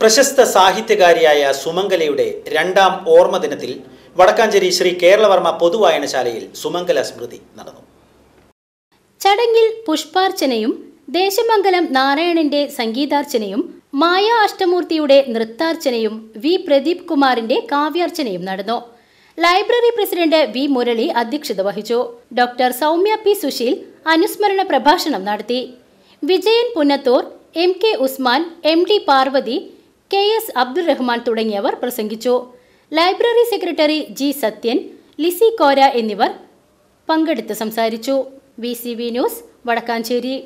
പ്രശസ്ത സാഹിത്യകാരിയായ സുമംഗലയുടെ രണ്ടാം ഓർമ്മ ദിനത്തിൽ വടക്കാഞ്ചേരി ശ്രീ കേരളവർമ്മ പൊതുവായനശാലയിൽ സുമംഗല സ്മൃതി നടന്നു ചടങ്ങിൽ പുഷ്പാർച്ചനയും ദേശമംഗലം നാരായണന്റെ സംഗീതാർച്ചനയും മായ അഷ്ടമൂർത്തിയുടെ നൃത്താർച്ചനയും വി പ്രദീപ് കുമാറിന്റെ കാവ്യാർച്ചനയും നടന്നു ലൈബ്രറി പ്രസിഡന്റ് വി മുരളി അധ്യക്ഷത വഹിച്ചു ഡോക്ടർ സൗമ്യ പി സുശീൽ അനുസ്മരണ പ്രഭാഷണം നടത്തി Vijayan Punnathur M K Usman M D Parvathi K S Abdul Rahman തുടങ്ങിയവർ പ്രസംഗിച്ചു library secretary G Sathyan Lissy Kora എന്നിവർ പങ്കെടുത്ത് സംസാരിച്ചു വി ന്യൂസ് വടക്കാഞ്ചേരി